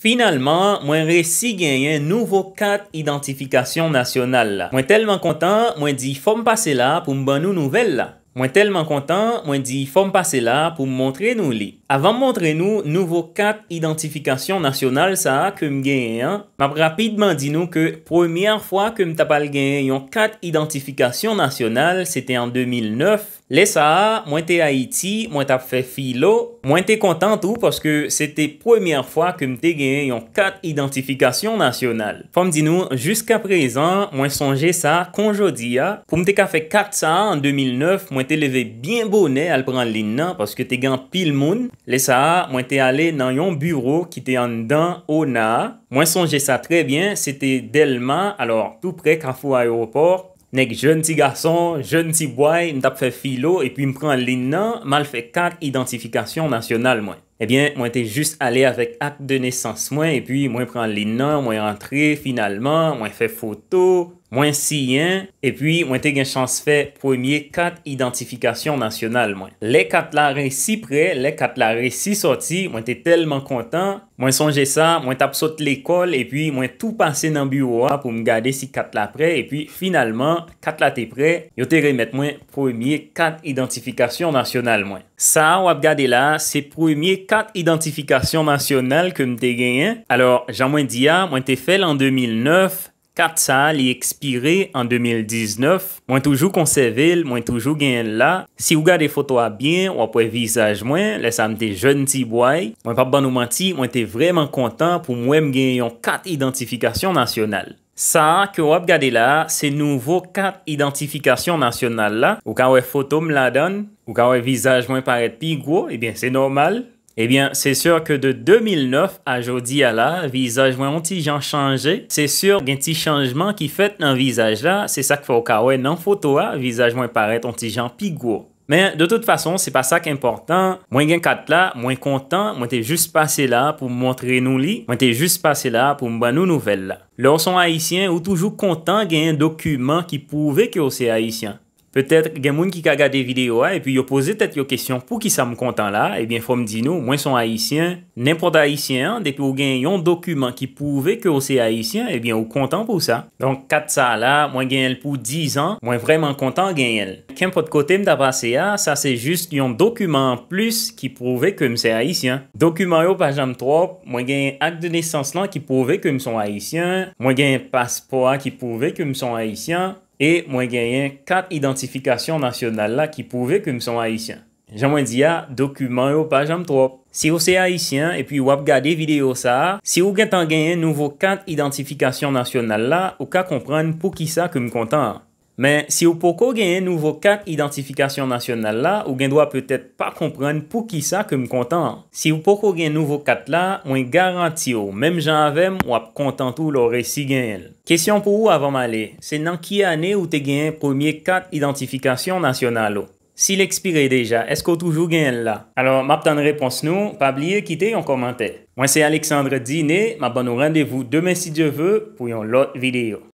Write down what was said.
Finalman, mwen resi genyen nouvo kat identifikasyon nasyonal la. Mwen telman kontan, mwen di fom pase la pou m ban nou nouvel la. Mwen telman kontan, mwen di fom pase la pou m montre nou li. Avan mwontre nou nouvo kat identifikasyon nasyonal sa a kem genye an, map rapidman di nou ke premier fwa kem te pal genye yon kat identifikasyon nasyonal, sete an 2009. Le sa a, mwen te Haiti, mwen te ap fe filo, mwen te kontant ou paske sete premier fwa kem te genye yon kat identifikasyon nasyonal. Fwa m di nou, jiska prezan, mwen sonje sa a konjodi a, pou mte ka fe kat sa a an 2009, mwen te leve bien bonè al pran lina paske te gen pil moun, Lesa a, mwen te ale nan yon bureau ki te yon dan o na a. Mwen sonje sa tre bien, se te delman, alor tout prek a fo a aeroport, nek joun ti gason, joun ti boy, mtap fe filo, e pi mpren linnan, mal fe kak identifikasyon nasyonal mwen. E bien, mwen te juste ale avek ak de nesans mwen, e pi mwen pren linnan, mwen rentre finalman, mwen fe foto... Mwen si yen, e pwi mwen te gen chans fe pou emye kat identifikasyon nasyonal mwen. Le kat la re si pre, le kat la re si soti, mwen te telman kontan. Mwen sonje sa, mwen tap sot l'ekol, e pwi mwen tou pase nan biwa pou mwen gade si kat la pre, e pwi finalman, kat la te pre, yo te remet mwen pou emye kat identifikasyon nasyonal mwen. Sa, wap gade la, se pou emye kat identifikasyon nasyonal ke mwen te gen yen. Alors, jan mwen diya, mwen te fel an 2009, Kat sa li ekspire an 2019, mwen toujou konsevel, mwen toujou genyen la. Si ou gade foto ap bien, wapwe visaj mwen, lè sa mte jen ti boy, mwen pap ban ou manti, mwen te vreman kontan pou mwen mgenyon kat identifikasyon nasyonal. Sa, kyo wap gade la, se nouvo kat identifikasyon nasyonal la, ou ka wè foto mladan, ou ka wè visaj mwen paret pi gwo, ebyen eh se normal. Eh bien, c'est sûr que de 2009 à aujourd'hui à visage moins un petit changé. C'est sûr un petit changement qui fait un visage là, c'est ça qu'il faut non dans photo le hein, visage moins paraît un petit Mais de toute façon, c'est pas ça qui est important. Moi, j'ai 4 là, moins content, moi, t'es juste passé là pour montrer nous li, moi, t'es juste passé là pour me nous nouvelles là. Lorsqu'on haïtien, ou toujours content, a un document qui prouve que c'est haïtien. Petèr gen moun ki ka gade videyo a, eh epi eh yo pose tèt yo kesyon pou ki sa m kontan la, epi fòm di nou, mwen son Haitien, nèmpot Haitien an, depi ou gen yon dokumen ki pouve ke ou se Haitien, epi ou kontan pou sa. Donk kat sa la, mwen gen el pou 10 an, mwen vreman kontan gen el. Ken pot kote m dabase a, sa se just yon dokumen plus ki pouve ke m se Haitien. Dokumen yo pajam 3, mwen gen ak de nesans lan ki pouve ke m son Haitien, mwen gen paspoa ki pouve ke m son Haitien, E mwen genyen kat identifikasyon nasyonal la ki pouve koum son Haitian. Jan mwen diya, dokumen yo pajam tro. Si ou se Haitian, epi wap gade video sa, si ou gen tan genyen nouvo kat identifikasyon nasyonal la, ou ka kompren pou ki sa koum kontan a. Mais si vous pouvez gagner nouveau 4 identification nationale là, vous ne doit peut-être pas comprendre pour qui ça que me content. Si vous pouvez avoir nouveau 4 là, vous garanti que même si avais vous sont content de vous avoir. Question pour vous avant de aller. C'est dans quelle année vous avez eu premier 4 identification nationale S'il Si déjà, est-ce que vous toujours gagne là? Alors, je vous réponse. N'oubliez pas de quitter en commentaire. Moi c'est Alexandre Dine. Je vous demain si Dieu veut pour une autre vidéo.